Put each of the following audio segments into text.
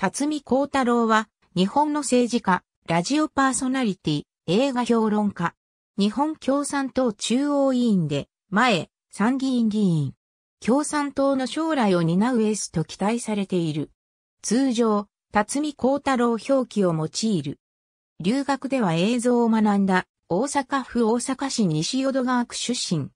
辰巳幸太郎は、日本の政治家、ラジオパーソナリティ、映画評論家、日本共産党中央委員で、前、参議院議員、共産党の将来を担うエースと期待されている。通常、辰巳幸太郎表記を用いる。留学では映像を学んだ、大阪府大阪市西淀川区出身。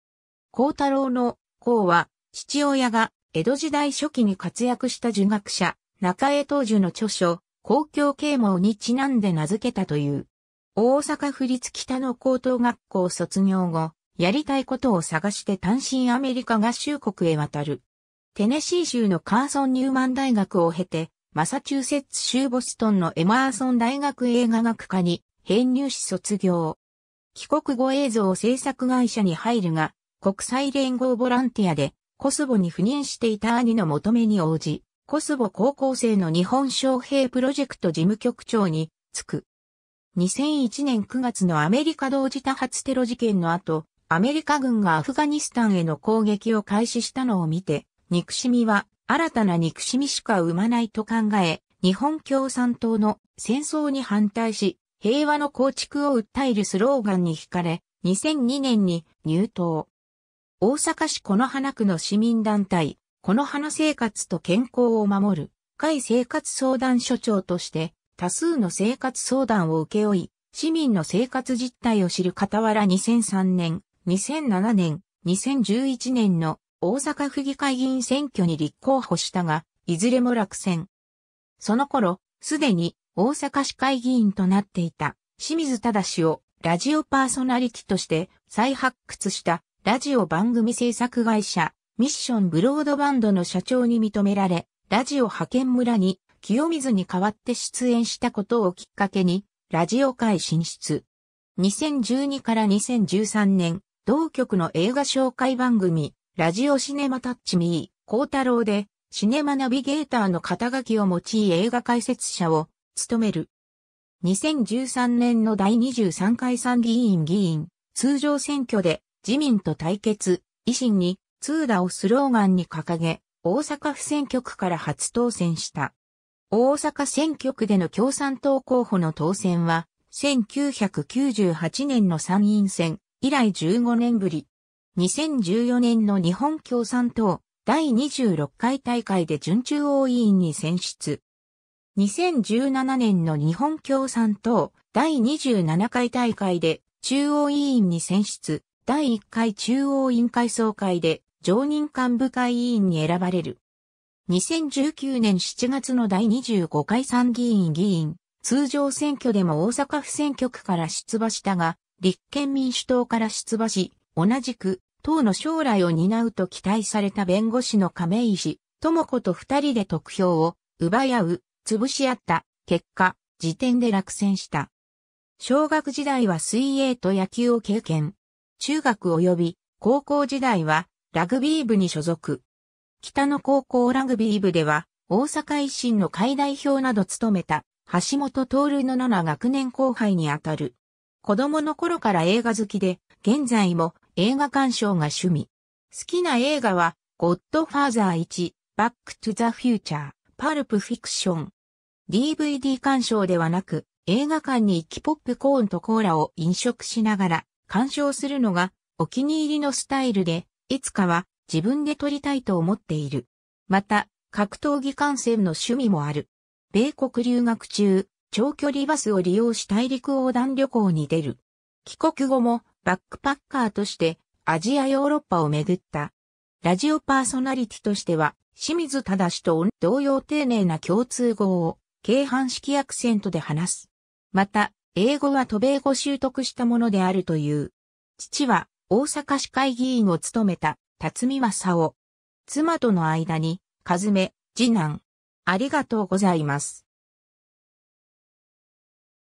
幸太郎の、幸は、父親が、江戸時代初期に活躍した儒学者、中江東樹の著書、公共啓蒙にちなんで名付けたという。大阪府立北の高等学校卒業後、やりたいことを探して単身アメリカ合衆国へ渡る。テネシー州のカーソン・ニューマン大学を経て、マサチューセッツ州ボストンのエマーソン大学映画学科に編入し卒業。帰国後映像制作会社に入るが、国際連合ボランティアでコスボに赴任していた兄の求めに応じ、コスボ高校生の日本招聘プロジェクト事務局長に就く。2001年9月のアメリカ同時多発テロ事件の後、アメリカ軍がアフガニスタンへの攻撃を開始したのを見て、憎しみは新たな憎しみしか生まないと考え、日本共産党の戦争に反対し、平和の構築を訴えるスローガンに惹かれ、2002年に入党。大阪市此花区の市民団体、この花生活と健康を守る会生活相談所長として多数の生活相談を請け負い、市民の生活実態を知る傍ら2003年、2007年、2011年の大阪府議会議員選挙に立候補したが、いずれも落選。その頃、すでに大阪市会議員となっていた清水忠をラジオパーソナリティとして再発掘したラジオ番組制作会社ミッションブロードバンドの社長に認められ、ラジオ派遣村に清水に代わって出演したことをきっかけに、ラジオ界進出。2012から2013年、同局の映画紹介番組、ラジオシネマタッチミー、高太郎で、シネマナビゲーターの肩書きを用い映画解説者を務める。2013年の第23回参議院議員、通常選挙で自民と対決、維新に通ーをスローガンに掲げ、大阪府選挙区から初当選した。大阪選挙区での共産党候補の当選は、1998年の参院選以来15年ぶり。2014年の日本共産党第26回大会で準中央委員に選出。2017年の日本共産党第27回大会で中央委員に選出。第1回中央委員会総会で常任幹部会委員に選ばれる。2019年7月の第25回参議院議員、通常選挙でも大阪府選挙区から出馬したが、立憲民主党から出馬し、同じく、党の将来を担うと期待された弁護士の亀井氏、智子と二人で得票を奪い合う、潰し合った結果、時点で落選した。小学時代は水泳と野球を経験。中学及び高校時代はラグビー部に所属。北野高校ラグビー部では、大阪維新の会代表など務めた、橋本徹の7学年後輩にあたる。子供の頃から映画好きで、現在も映画鑑賞が趣味。好きな映画は、ゴッドファーザー1、バックトゥザフューチャー、パルプフィクション。DVD 鑑賞ではなく、映画館に行きポップコーンとコーラを飲食しながら鑑賞するのがお気に入りのスタイルで、いつかは自分で撮りたいと思っている。また、格闘技観戦の趣味もある。米国留学中、長距離バスを利用し大陸横断旅行に出る。帰国後もバックパッカーとしてアジアヨーロッパを巡った。ラジオパーソナリティとしては清水忠と同様丁寧な共通語を軽半式アクセントで話す。また、英語は渡米後習得したものであるという。父は大阪市会議員を務めた辰巳正夫。妻との間に、和め、次男。ありがとうございます。